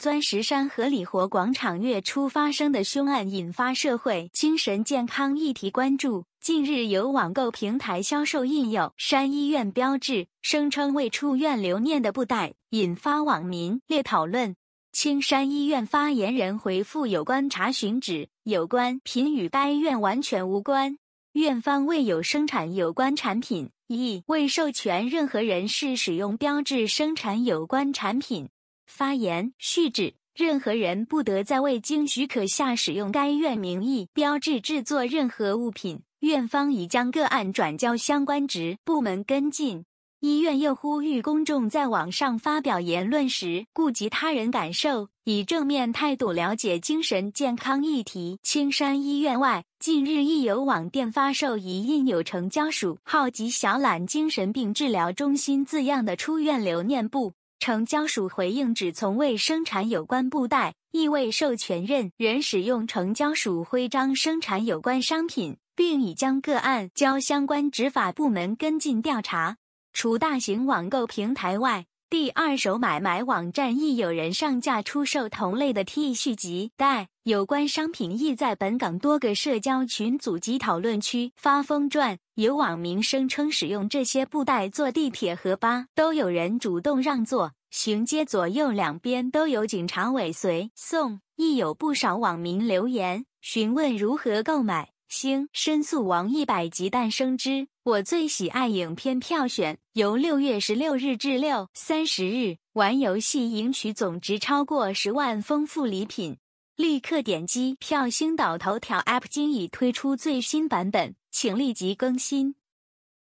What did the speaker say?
钻石山和里活广场月初发生的凶案引发社会精神健康议题关注。近日，有网购平台销售印有山医院标志、声称为出院留念的布袋，引发网民列讨论。青山医院发言人回复有关查询，指有关品与该院完全无关，院方未有生产有关产品，亦未授权任何人士使用标志生产有关产品。发言续指，任何人不得在未经许可下使用该院名义标志制作任何物品。院方已将个案转交相关职部门跟进。医院又呼吁公众在网上发表言论时顾及他人感受，以正面态度了解精神健康议题。青山医院外，近日亦有网店发售以印有“成家属号及小榄精神病治疗中心”字样的出院留念簿。成交署回应，指，从未生产有关布袋，亦未授权任人使用成交署徽章生产有关商品，并已将个案交相关执法部门跟进调查。除大型网购平台外，第二手买卖网站亦有人上架出售同类的 T 恤及带，有关商品亦在本港多个社交群组及讨论区发疯传，有网民声称使用这些布袋坐地铁和巴都有人主动让座，行街左右两边都有警察尾随。送亦有不少网民留言询问如何购买。星申诉王一百集诞生之我最喜爱影片票选，由六月十六日至六三十日，玩游戏赢取总值超过十万丰富礼品。立刻点击票星岛头条 App，经已推出最新版本，请立即更新。